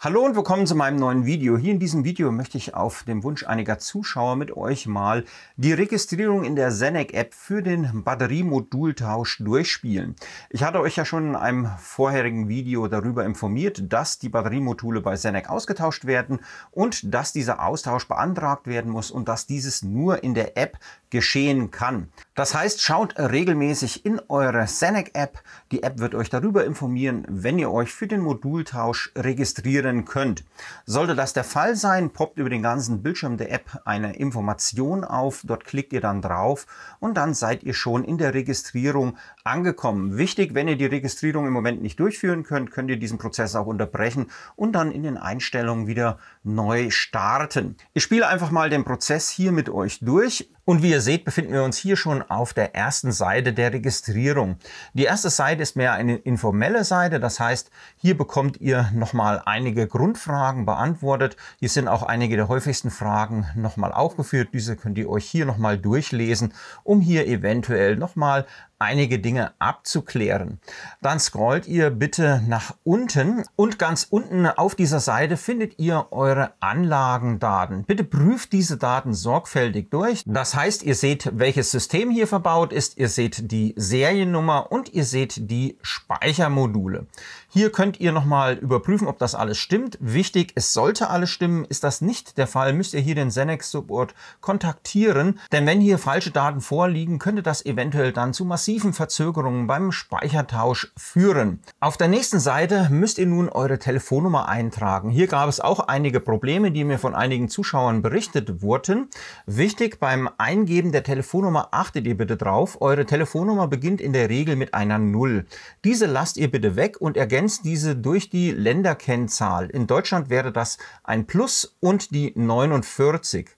Hallo und willkommen zu meinem neuen Video. Hier in diesem Video möchte ich auf den Wunsch einiger Zuschauer mit euch mal die Registrierung in der Zenec App für den Batteriemodultausch durchspielen. Ich hatte euch ja schon in einem vorherigen Video darüber informiert, dass die Batteriemodule bei Zenec ausgetauscht werden und dass dieser Austausch beantragt werden muss und dass dieses nur in der App geschehen kann. Das heißt, schaut regelmäßig in eure Senec-App. Die App wird euch darüber informieren, wenn ihr euch für den Modultausch registrieren könnt. Sollte das der Fall sein, poppt über den ganzen Bildschirm der App eine Information auf. Dort klickt ihr dann drauf und dann seid ihr schon in der Registrierung angekommen. Wichtig, wenn ihr die Registrierung im Moment nicht durchführen könnt, könnt ihr diesen Prozess auch unterbrechen und dann in den Einstellungen wieder neu starten. Ich spiele einfach mal den Prozess hier mit euch durch. Und wie ihr seht, befinden wir uns hier schon auf der ersten Seite der Registrierung. Die erste Seite ist mehr eine informelle Seite, das heißt, hier bekommt ihr nochmal einige Grundfragen beantwortet. Hier sind auch einige der häufigsten Fragen nochmal aufgeführt. Diese könnt ihr euch hier nochmal durchlesen, um hier eventuell nochmal einige Dinge abzuklären. Dann scrollt ihr bitte nach unten und ganz unten auf dieser Seite findet ihr eure Anlagendaten. Bitte prüft diese Daten sorgfältig durch. Das heißt, ihr seht, welches System hier verbaut ist, ihr seht die Seriennummer und ihr seht die Speichermodule. Hier könnt ihr nochmal überprüfen, ob das alles stimmt. Wichtig, es sollte alles stimmen. Ist das nicht der Fall, müsst ihr hier den Senex Support kontaktieren, denn wenn hier falsche Daten vorliegen, könnte das eventuell dann zu massiven massiven Verzögerungen beim Speichertausch führen. Auf der nächsten Seite müsst ihr nun eure Telefonnummer eintragen. Hier gab es auch einige Probleme, die mir von einigen Zuschauern berichtet wurden. Wichtig beim Eingeben der Telefonnummer achtet ihr bitte drauf. Eure Telefonnummer beginnt in der Regel mit einer Null. Diese lasst ihr bitte weg und ergänzt diese durch die Länderkennzahl. In Deutschland wäre das ein Plus und die 49.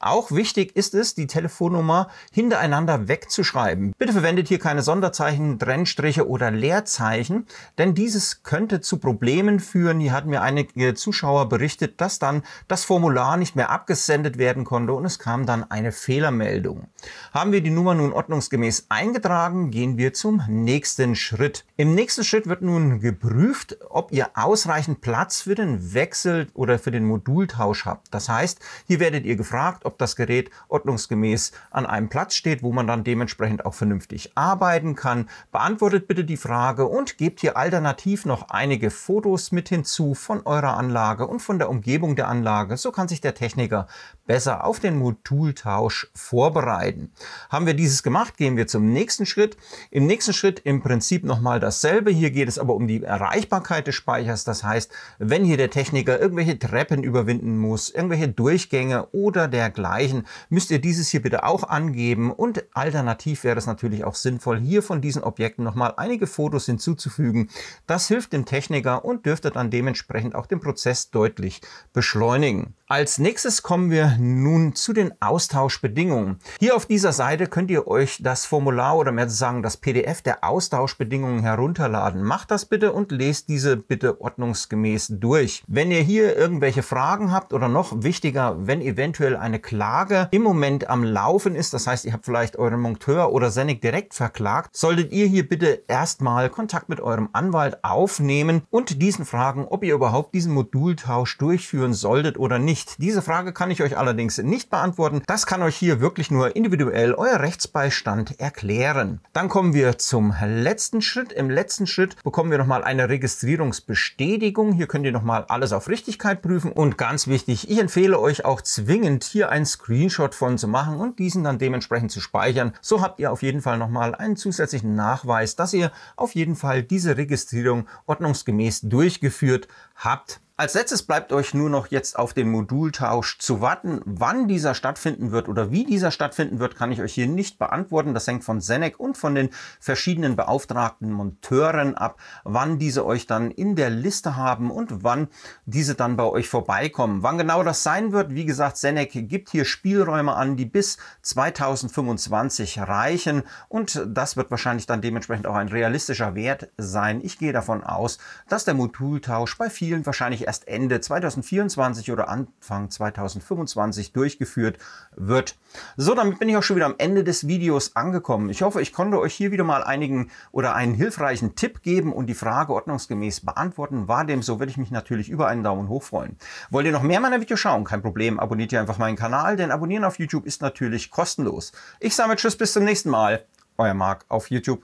Auch wichtig ist es, die Telefonnummer hintereinander wegzuschreiben. Bitte verwendet hier keine Sonderzeichen, Trennstriche oder Leerzeichen, denn dieses könnte zu Problemen führen. Hier hatten mir einige Zuschauer berichtet, dass dann das Formular nicht mehr abgesendet werden konnte und es kam dann eine Fehlermeldung. Haben wir die Nummer nun ordnungsgemäß eingetragen, gehen wir zum nächsten Schritt. Im nächsten Schritt wird nun geprüft, ob ihr ausreichend Platz für den Wechsel oder für den Modultausch habt. Das heißt, hier werdet ihr gefragt, ob das Gerät ordnungsgemäß an einem Platz steht, wo man dann dementsprechend auch vernünftig arbeitet bearbeiten kann. Beantwortet bitte die Frage und gebt hier alternativ noch einige Fotos mit hinzu von eurer Anlage und von der Umgebung der Anlage. So kann sich der Techniker besser auf den Modultausch vorbereiten. Haben wir dieses gemacht, gehen wir zum nächsten Schritt. Im nächsten Schritt im Prinzip nochmal dasselbe. Hier geht es aber um die Erreichbarkeit des Speichers. Das heißt, wenn hier der Techniker irgendwelche Treppen überwinden muss, irgendwelche Durchgänge oder dergleichen, müsst ihr dieses hier bitte auch angeben. Und alternativ wäre es natürlich auch sinnvoll, hier von diesen Objekten nochmal einige Fotos hinzuzufügen. Das hilft dem Techniker und dürfte dann dementsprechend auch den Prozess deutlich beschleunigen. Als nächstes kommen wir nun zu den Austauschbedingungen. Hier auf dieser Seite könnt ihr euch das Formular oder mehr zu sagen das PDF der Austauschbedingungen herunterladen. Macht das bitte und lest diese bitte ordnungsgemäß durch. Wenn ihr hier irgendwelche Fragen habt oder noch wichtiger, wenn eventuell eine Klage im Moment am Laufen ist, das heißt, ihr habt vielleicht euren Monteur oder Sennig direkt verklagt, solltet ihr hier bitte erstmal Kontakt mit eurem Anwalt aufnehmen und diesen fragen, ob ihr überhaupt diesen Modultausch durchführen solltet oder nicht nicht? Diese Frage kann ich euch allerdings nicht beantworten. Das kann euch hier wirklich nur individuell euer Rechtsbeistand erklären. Dann kommen wir zum letzten Schritt. Im letzten Schritt bekommen wir nochmal eine Registrierungsbestätigung. Hier könnt ihr nochmal alles auf Richtigkeit prüfen. Und ganz wichtig, ich empfehle euch auch zwingend, hier einen Screenshot von zu machen und diesen dann dementsprechend zu speichern. So habt ihr auf jeden Fall nochmal einen zusätzlichen Nachweis, dass ihr auf jeden Fall diese Registrierung ordnungsgemäß durchgeführt habt. Als letztes bleibt euch nur noch jetzt auf den Modultausch zu warten. Wann dieser stattfinden wird oder wie dieser stattfinden wird, kann ich euch hier nicht beantworten. Das hängt von Senec und von den verschiedenen beauftragten Monteuren ab, wann diese euch dann in der Liste haben und wann diese dann bei euch vorbeikommen. Wann genau das sein wird, wie gesagt, Senec gibt hier Spielräume an, die bis 2025 reichen und das wird wahrscheinlich dann dementsprechend auch ein realistischer Wert sein. Ich gehe davon aus, dass der Modultausch bei vielen wahrscheinlich erst Ende 2024 oder Anfang 2025 durchgeführt wird. So, damit bin ich auch schon wieder am Ende des Videos angekommen. Ich hoffe, ich konnte euch hier wieder mal einigen oder einen hilfreichen Tipp geben und die Frage ordnungsgemäß beantworten. War dem so, würde ich mich natürlich über einen Daumen hoch freuen. Wollt ihr noch mehr meiner Videos schauen? Kein Problem, abonniert ihr einfach meinen Kanal, denn abonnieren auf YouTube ist natürlich kostenlos. Ich sage Tschüss, bis zum nächsten Mal. Euer Marc auf YouTube.